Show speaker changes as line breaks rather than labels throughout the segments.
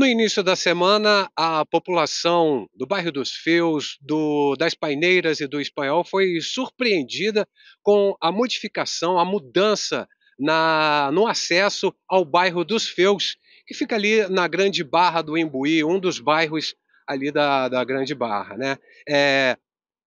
No início da semana, a população do bairro dos Feus, do, das Paineiras e do Espanhol foi surpreendida com a modificação, a mudança na, no acesso ao bairro dos Feus, que fica ali na Grande Barra do Imbuí, um dos bairros ali da, da Grande Barra. Né? É,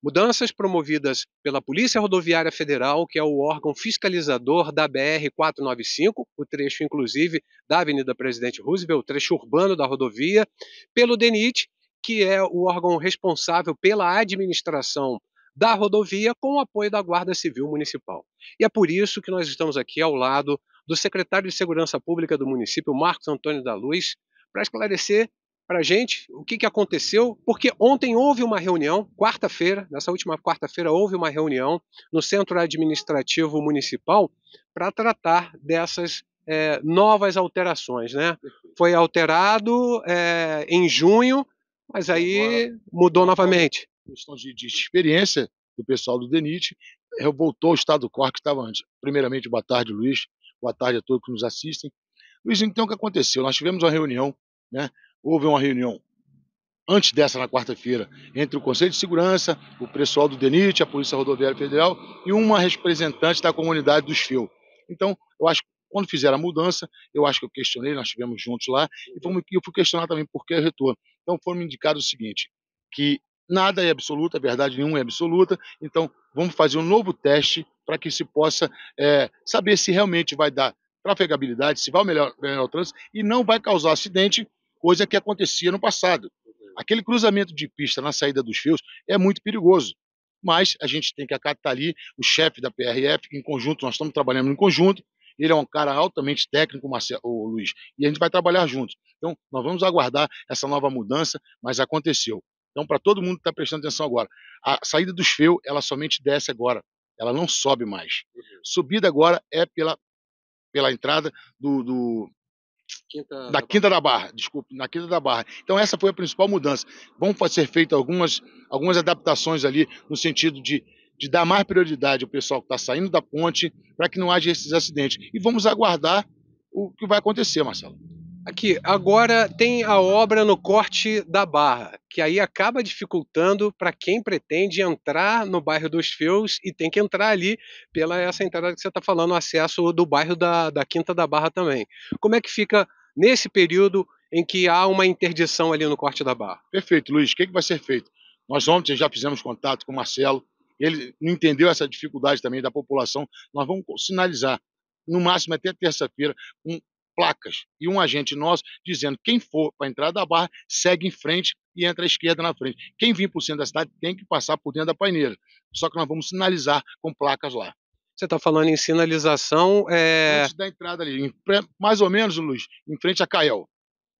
Mudanças promovidas pela Polícia Rodoviária Federal, que é o órgão fiscalizador da BR-495, o trecho, inclusive, da Avenida Presidente Roosevelt, o trecho urbano da rodovia, pelo DENIT, que é o órgão responsável pela administração da rodovia, com o apoio da Guarda Civil Municipal. E é por isso que nós estamos aqui ao lado do secretário de Segurança Pública do município, Marcos Antônio da Luz, para esclarecer para a gente o que, que aconteceu, porque ontem houve uma reunião, quarta-feira, nessa última quarta-feira, houve uma reunião no Centro Administrativo Municipal para tratar dessas é, novas alterações. Né? Foi alterado
é, em junho, mas aí Agora, mudou novamente. Questão de, de, experiência do pessoal do DENIT, eh, voltou ao estado do qual que estava antes. Primeiramente, boa tarde, Luiz. Boa tarde a todos que nos assistem. Luiz, então o que aconteceu? Nós tivemos uma reunião né, houve uma reunião antes dessa, na quarta-feira, entre o Conselho de Segurança, o pessoal do DENIT, a Polícia Rodoviária Federal e uma representante da comunidade dos FIO. Então, eu acho que quando fizeram a mudança, eu acho que eu questionei, nós estivemos juntos lá, e eu fui questionar também por que o retorno. Então, foi me indicado o seguinte, que nada é absoluto, a verdade nenhuma é absoluta, então vamos fazer um novo teste para que se possa é, saber se realmente vai dar trafegabilidade, se vai melhorar, melhorar o trânsito e não vai causar acidente coisa que acontecia no passado. Uhum. Aquele cruzamento de pista na saída dos fios é muito perigoso. Mas a gente tem que acatar ali o chefe da PRF, em conjunto, nós estamos trabalhando em conjunto. Ele é um cara altamente técnico, Marcelo, o Luiz, e a gente vai trabalhar juntos. Então, nós vamos aguardar essa nova mudança, mas aconteceu. Então, para todo mundo que está prestando atenção agora, a saída dos fios, ela somente desce agora, ela não sobe mais. Uhum. Subida agora é pela, pela entrada do, do Quinta da Quinta da Barra, desculpe, na Quinta da Barra. Então essa foi a principal mudança. Vão ser feitas algumas, algumas adaptações ali no sentido de, de dar mais prioridade ao pessoal que está saindo da ponte para que não haja esses acidentes. E vamos aguardar o que vai acontecer, Marcelo. Aqui, agora
tem a obra no corte da Barra, que aí acaba dificultando para quem pretende entrar no bairro dos Fios e tem que entrar ali pela essa entrada que você está falando, o acesso do bairro da, da Quinta da Barra também. Como é que fica nesse período em
que há uma interdição ali no corte da Barra? Perfeito, Luiz. O que, é que vai ser feito? Nós ontem já fizemos contato com o Marcelo, ele entendeu essa dificuldade também da população. Nós vamos sinalizar no máximo até terça-feira, um placas e um agente nosso dizendo quem for para a entrada da barra segue em frente e entra à esquerda na frente. Quem vir por cima da cidade tem que passar por dentro da paineira. Só que nós vamos sinalizar com placas lá. Você está falando em
sinalização.
É... Antes da entrada ali, em, mais ou menos, Luiz, em frente a Cael.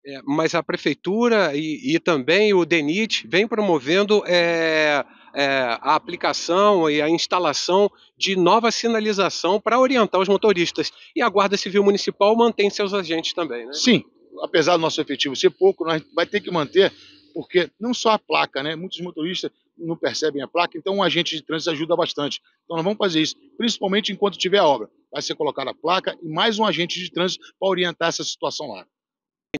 É, mas a prefeitura e, e também o DENIT vem promovendo. É é, a aplicação e a instalação de nova sinalização para orientar os
motoristas. E a Guarda Civil Municipal mantém seus agentes também, né? Sim, apesar do nosso efetivo ser pouco, nós vai ter que manter, porque não só a placa, né? Muitos motoristas não percebem a placa, então um agente de trânsito ajuda bastante. Então nós vamos fazer isso, principalmente enquanto tiver a obra. Vai ser colocada a placa e mais um agente de trânsito para orientar essa situação lá.